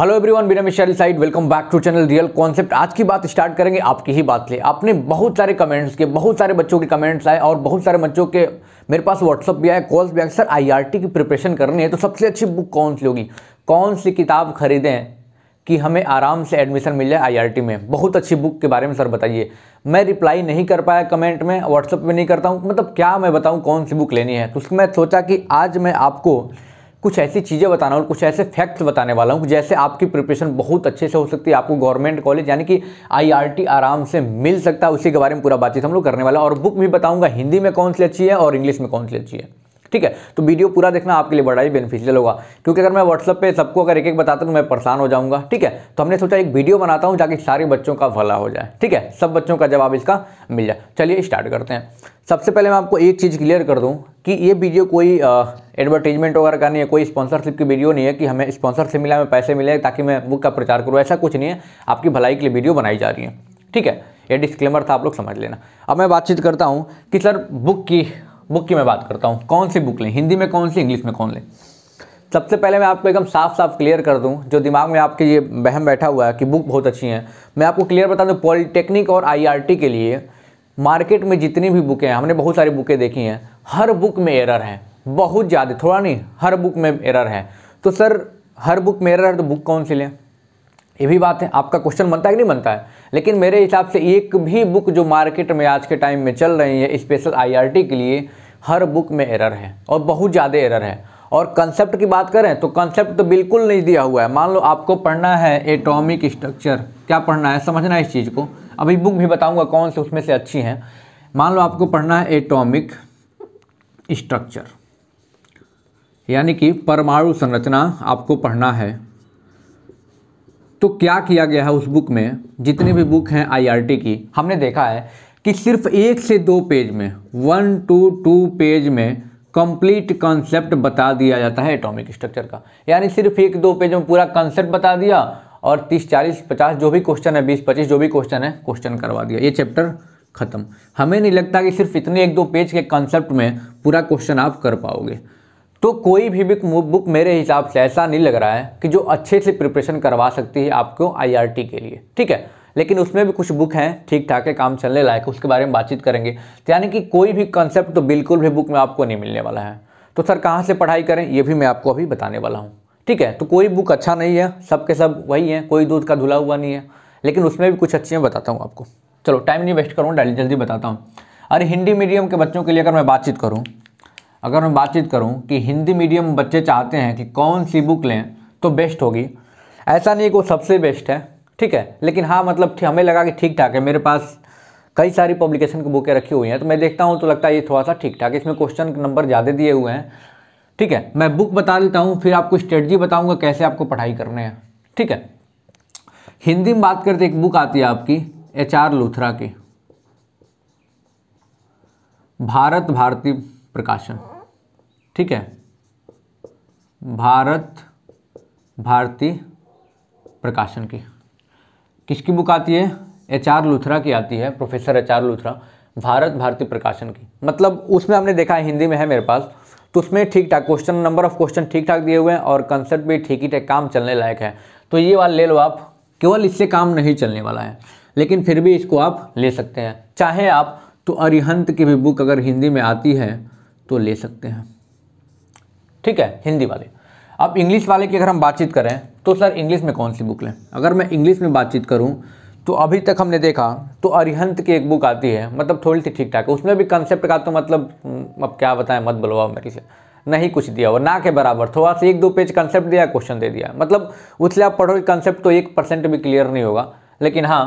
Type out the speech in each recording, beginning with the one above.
hello everyone बिना मिशाल साइड welcome back to channel real concept आज की बात स्टार्ट करेंगे आपकी ही बात से आपने बहुत सारे कमेंट्स के बहुत सारे बच्चों के कमेंट्स आए और बहुत सारे बच्चों के मेरे पास व्हाट्सअप भी आए कॉल्स भी आए सर आईआरटी की प्रिपरेशन करनी है तो सबसे अच्छी बुक कौन सी होगी कौन सी किताब खरीदें कि हमें आराम से एडमिशन मिल जाए आई में बहुत अच्छी बुक के बारे में सर बताइए मैं रिप्लाई नहीं कर पाया कमेंट में व्हाट्सअप में नहीं करता हूँ मतलब क्या मैं बताऊँ कौन सी बुक लेनी है तो उसमें सोचा कि आज मैं आपको कुछ ऐसी चीज़ें बताना और कुछ ऐसे फैक्ट्स बताने वाला हूँ जैसे आपकी प्रिपरेशन बहुत अच्छे से हो सकती है आपको गवर्नमेंट कॉलेज यानी कि आईआरटी आराम से मिल सकता है उसी के बारे में पूरा बातचीत हम लोग करने वाला और बुक भी बताऊँगा हिंदी में कौन सी अच्छी है और इंग्लिश में कौन सी अच्छी है ठीक है तो वीडियो पूरा देखना आपके लिए बड़ा ही बेनिफिशियल होगा क्योंकि अगर मैं व्हाट्सअप पे सबको अगर एक एक बताता तो मैं परेशान हो जाऊंगा ठीक है तो हमने सोचा एक वीडियो बनाता हूँ ताकि सारे बच्चों का भला हो जाए ठीक है सब बच्चों का जवाब इसका मिल जाए चलिए स्टार्ट करते हैं सबसे पहले मैं आपको एक चीज़ क्लियर कर दूँ कि ये वीडियो कोई एडवर्टीजमेंट वगैरह का नहीं है कोई स्पॉन्सरशिप की वीडियो नहीं है कि हमें स्पॉन्सरशिप मिला हमें पैसे मिले ताकि मैं बुक का प्रचार करूँ ऐसा कुछ नहीं है आपकी भलाई के लिए वीडियो बनाई जा रही है ठीक है ये डिस्क्लेमर था आप लोग समझ लेना अब मैं बातचीत करता हूँ कि सर बुक की बुक की मैं बात करता हूँ कौन सी बुक लें हिंदी में कौन सी इंग्लिश में कौन लें सबसे पहले मैं आपको एकदम साफ साफ क्लियर कर दूं जो दिमाग में आपके ये बहम बैठा हुआ है कि बुक बहुत अच्छी हैं मैं आपको क्लियर बता दूं पॉलिटेक्निक और आईआरटी e के लिए मार्केट में जितनी भी बुकें हैं हमने बहुत सारी बुकें देखी हैं हर बुक में एरर हैं बहुत ज़्यादा थोड़ा नहीं हर बुक में एरर तो है तो सर हर बुक में एरर है तो बुक कौन सी लें ये भी बात है आपका क्वेश्चन बनता है कि नहीं बनता है लेकिन मेरे हिसाब से एक भी बुक जो मार्केट में आज के टाइम में चल रही है स्पेशल आईआरटी के लिए हर बुक में एरर है और बहुत ज़्यादा एरर है और कंसेप्ट की बात करें तो कंसेप्ट तो बिल्कुल नहीं दिया हुआ है मान लो आपको पढ़ना है एटॉमिक स्ट्रक्चर क्या पढ़ना है समझना है इस चीज़ को अभी बुक भी बताऊंगा कौन से उसमें से अच्छी हैं मान लो आपको पढ़ना है एटॉमिक स्ट्रक्चर यानी कि परमाणु संरचना आपको पढ़ना है तो क्या किया गया है उस बुक में जितनी भी बुक हैं आईआरटी की हमने देखा है कि सिर्फ एक से दो पेज में वन टू टू पेज में कंप्लीट कॉन्सेप्ट बता दिया जाता है एटॉमिक स्ट्रक्चर का यानी सिर्फ एक दो पेज में पूरा कॉन्सेप्ट बता दिया और तीस चालीस पचास जो भी क्वेश्चन है बीस पच्चीस जो भी क्वेश्चन है क्वेश्चन करवा दिया ये चैप्टर खत्म हमें नहीं लगता कि सिर्फ इतने एक दो पेज के कॉन्सेप्ट में पूरा क्वेश्चन आप कर पाओगे तो कोई भी बुक बुक मेरे हिसाब से ऐसा नहीं लग रहा है कि जो अच्छे से प्रिपरेशन करवा सकती है आपको आईआरटी के लिए ठीक है लेकिन उसमें भी कुछ बुक हैं ठीक ठाक है काम चलने लायक उसके बारे में बातचीत करेंगे तो यानी कि कोई भी कंसेप्ट तो बिल्कुल भी बुक में आपको नहीं मिलने वाला है तो सर कहाँ से पढ़ाई करें ये भी मैं आपको अभी बताने वाला हूँ ठीक है तो कोई बुक अच्छा नहीं है सब के सब वही है कोई दूध का धुला हुआ नहीं है लेकिन उसमें भी कुछ अच्छी मैं बताता हूँ आपको चलो टाइम नहीं वेस्ट करूँ डायरेक्ट जल्दी बताता हूँ अरे हिंदी मीडियम के बच्चों के लिए अगर मैं बातचीत करूँ अगर मैं बातचीत करूँ कि हिंदी मीडियम बच्चे चाहते हैं कि कौन सी बुक लें तो बेस्ट होगी ऐसा नहीं कि वो सबसे बेस्ट है ठीक है लेकिन हाँ मतलब हमें लगा कि ठीक ठाक है मेरे पास कई सारी पब्लिकेशन की बुकें रखी हुई हैं तो मैं देखता हूँ तो लगता है ये थोड़ा सा ठीक ठाक इसमें क्वेश्चन नंबर ज़्यादा दिए हुए हैं ठीक है मैं बुक बता देता हूँ फिर आपको स्ट्रेटजी बताऊँगा कैसे आपको पढ़ाई करने हैं ठीक है हिंदी में बात करते एक बुक आती है आपकी एच आर लूथरा की भारत भारती प्रकाशन ठीक है भारत भारती प्रकाशन की किसकी बुक आती है एच आर लुथरा की आती है professor H R Luthra Bharat Bharati Prakashan की मतलब उसमें हमने देखा है हिंदी में है मेरे पास तो उसमें ठीक ठाक क्वेश्चन नंबर ऑफ क्वेश्चन ठीक ठाक दिए हुए हैं और कंसेप्ट भी ठीक ही ठीक काम चलने लायक है तो ये वाला ले लो आप केवल इससे काम नहीं चलने वाला है लेकिन फिर भी इसको आप ले सकते हैं चाहे आप तो अरिहंत की भी बुक अगर हिंदी में आती है तो ले सकते हैं ठीक है हिंदी वाले अब इंग्लिश वाले की अगर हम बातचीत करें तो सर इंग्लिश में कौन सी बुक लें अगर मैं इंग्लिश में बातचीत करूं तो अभी तक हमने देखा तो अरिहंत की एक बुक आती है मतलब थोड़ी सी ठीक ठाक है उसमें भी कंसेप्ट का तो मतलब हम्म, अब क्या बताएं मत बुलवाओ मेरे से नहीं कुछ दिया हुआ ना के बराबर थोड़ा सा एक दो पेज कंसेप्ट दिया क्वेश्चन दे दिया मतलब उससे आप पढ़ोगे कंसेप्ट तो एक परसेंट भी क्लियर नहीं होगा लेकिन हाँ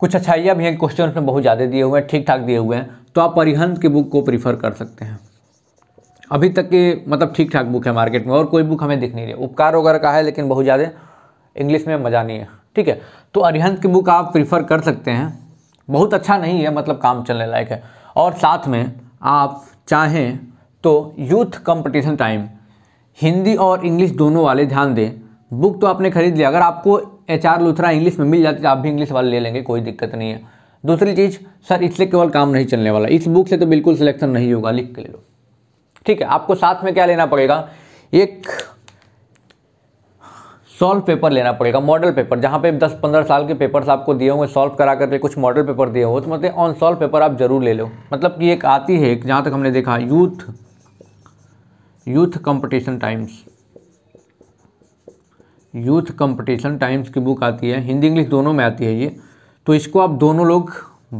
कुछ अच्छाइयाँ भी हैं क्वेश्चन उसमें बहुत ज़्यादा दिए हुए हैं ठीक ठाक दिए हुए हैं तो आप परिहंत की बुक को प्रीफर कर सकते हैं अभी तक की मतलब ठीक ठाक बुक है मार्केट में और कोई बुक हमें दिख नहीं रही उपकार वगैरह का है लेकिन बहुत ज़्यादा इंग्लिश में मज़ा नहीं है ठीक है तो अरिहंत की बुक आप प्रीफर कर सकते हैं बहुत अच्छा नहीं है मतलब काम चलने लायक है और साथ में आप चाहें तो यूथ कंपटीशन टाइम हिंदी और इंग्लिश दोनों वाले ध्यान दें बुक तो आपने खरीद लिया अगर आपको एच आर लुथरा इंग्लिश में मिल जाती तो आप भी इंग्लिश वाले ले लेंगे कोई दिक्कत नहीं है दूसरी चीज़ सर इससे केवल काम नहीं चलने वाला इस बुक से तो बिल्कुल सिलेक्शन नहीं होगा लिख के ले लो ठीक है आपको साथ में क्या लेना पड़ेगा एक सॉल्व पेपर लेना पड़ेगा मॉडल पेपर जहां पे 10-15 साल के पेपर्स आपको दिए होंगे सॉल्व करा करके कुछ मॉडल पेपर दिए हो तो मतलब ऑन सॉल्व पेपर आप जरूर ले लो मतलब कि एक आती है जहां तक हमने देखा youth youth competition times youth competition times की बुक आती है हिंदी इंग्लिश दोनों में आती है ये तो इसको आप दोनों लोग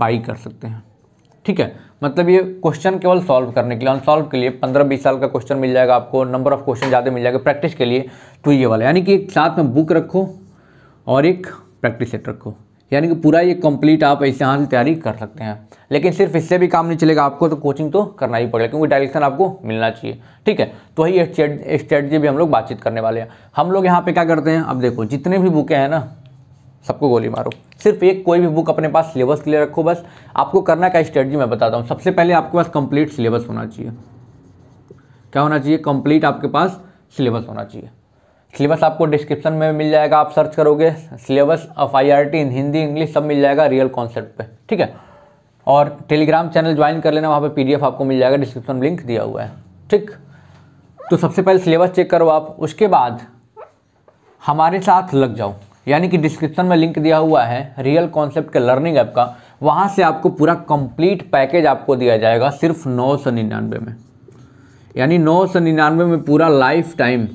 बाई कर सकते हैं ठीक है मतलब ये क्वेश्चन केवल सॉल्व करने के लिए अनसॉल्व के लिए पंद्रह बीस साल का क्वेश्चन मिल जाएगा आपको नंबर ऑफ क्वेश्चन ज़्यादा मिल जाएगा प्रैक्टिस के लिए तो ये वाला यानी कि एक साथ में बुक रखो और एक प्रैक्टिस सेट रखो यानी कि पूरा ये कंप्लीट आप ऐसे यहाँ से तैयारी कर सकते हैं लेकिन सिर्फ इससे भी काम नहीं चलेगा आपको तो कोचिंग तो करना ही पड़ेगा क्योंकि डायरेक्शन आपको मिलना चाहिए ठीक है तो वही स्ट्रेटजी भी हम लोग बातचीत करने वाले हैं हम लोग यहाँ पे क्या करते हैं अब देखो जितने भी बुकें हैं ना सबको गोली मारो सिर्फ एक कोई भी बुक अपने पास सिलेबस के लिए रखो बस आपको करना क्या स्ट्रेटजी मैं बताता हूँ सबसे पहले आपके पास कंप्लीट सिलेबस होना चाहिए क्या होना चाहिए कंप्लीट आपके पास सिलेबस होना चाहिए सिलेबस आपको डिस्क्रिप्शन में मिल जाएगा आप सर्च करोगे syllabus of I R T in Hindi English सब मिल जाएगा रियल कॉन्सेप्ट पे ठीक है और टेलीग्राम चैनल ज्वाइन कर लेना वहाँ पे पीडीएफ आपको मिल जाएगा डिस्क्रिप्शन लिंक दिया हुआ है ठीक तो सबसे पहले सिलेबस चेक करो आप उसके बाद हमारे साथ लग जाओ यानी कि डिस्क्रिप्शन में लिंक दिया हुआ है रियल कॉन्सेप्ट के लर्निंग ऐप का वहाँ से आपको पूरा कंप्लीट पैकेज आपको दिया जाएगा सिर्फ नौ सौ निन्यानवे में यानी नौ सौ निन्यानवे में पूरा लाइफ टाइम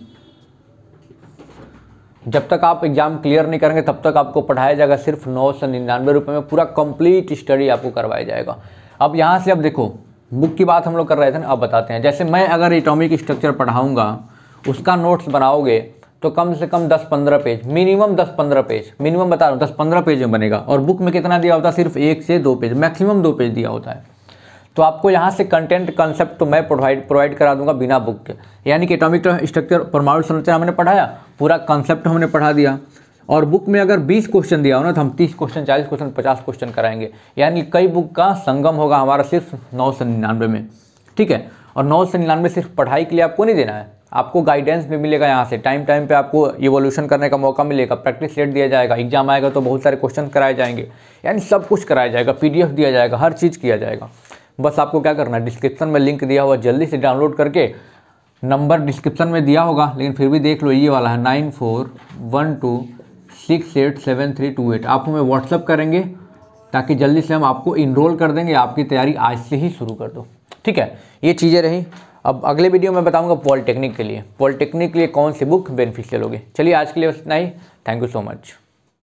जब तक आप एग्ज़ाम क्लियर नहीं करेंगे तब तक आपको पढ़ाया जाएगा सिर्फ नौ सौ निन्यानवे रुपये में पूरा कंप्लीट स्टडी आपको करवाया जाएगा अब यहाँ से अब देखो बुक की बात हम लोग कर रहे थे ना अब बताते हैं जैसे मैं अगर एटॉमिक स्ट्रक्चर पढ़ाऊँगा उसका नोट्स बनाओगे तो कम से कम 10-15 पेज मिनिमम 10-15 पेज मिनिमम बता रहा हूँ 10-15 पेज में बनेगा और बुक में कितना दिया होता है सिर्फ एक से दो पेज मैक्सिमम दो पेज दिया होता है तो आपको यहाँ से कंटेंट कंसेप्ट तो मैं प्रोवाइड प्रोवाइड करा दूंगा बिना बुक के यानी कि एटॉमिक स्ट्रक्चर परमाणु संरचना हमने पढ़ाया पूरा कंसेप्ट हमने पढ़ा दिया और बुक में अगर 20 क्वेश्चन दिया हो ना तो हम 30 क्वेश्चन 40 क्वेश्चन 50 क्वेश्चन कराएंगे यानी कई बुक का संगम होगा हमारा सिर्फ नौ सौ निन्यानवे में ठीक है और नौ सौ निन्यानवे सिर्फ पढ़ाई के लिए आपको नहीं देना है आपको गाइडेंस भी मिलेगा यहाँ से टाइम टाइम पे आपको इवोल्यूशन करने का मौका मिलेगा प्रैक्टिस सेट दिया जाएगा एग्जाम आएगा तो बहुत सारे क्वेश्चन कराए जाएंगे यानी सब कुछ कराया जाएगा पी दिया जाएगा हर चीज़ किया जाएगा बस आपको क्या करना है डिस्क्रिप्सन में लिंक दिया हुआ जल्दी से डाउनलोड करके नंबर डिस्क्रिप्सन में दिया होगा लेकिन फिर भी देख लो ये वाला है nine four one two six eight seven three two eight आप हमें व्हाट्सअप करेंगे ताकि जल्दी से हम आपको इनरोल कर देंगे आपकी तैयारी आज से ही शुरू कर दो ठीक है ये चीज़ें रही अब अगले वीडियो में बताऊंगा पॉलिटेक्निक के लिए पॉलिटेक्निक के लिए कौन सी बुक बेनिफिशियल होगी चलिए आज के लिए बस इतना ही थैंक यू सो मच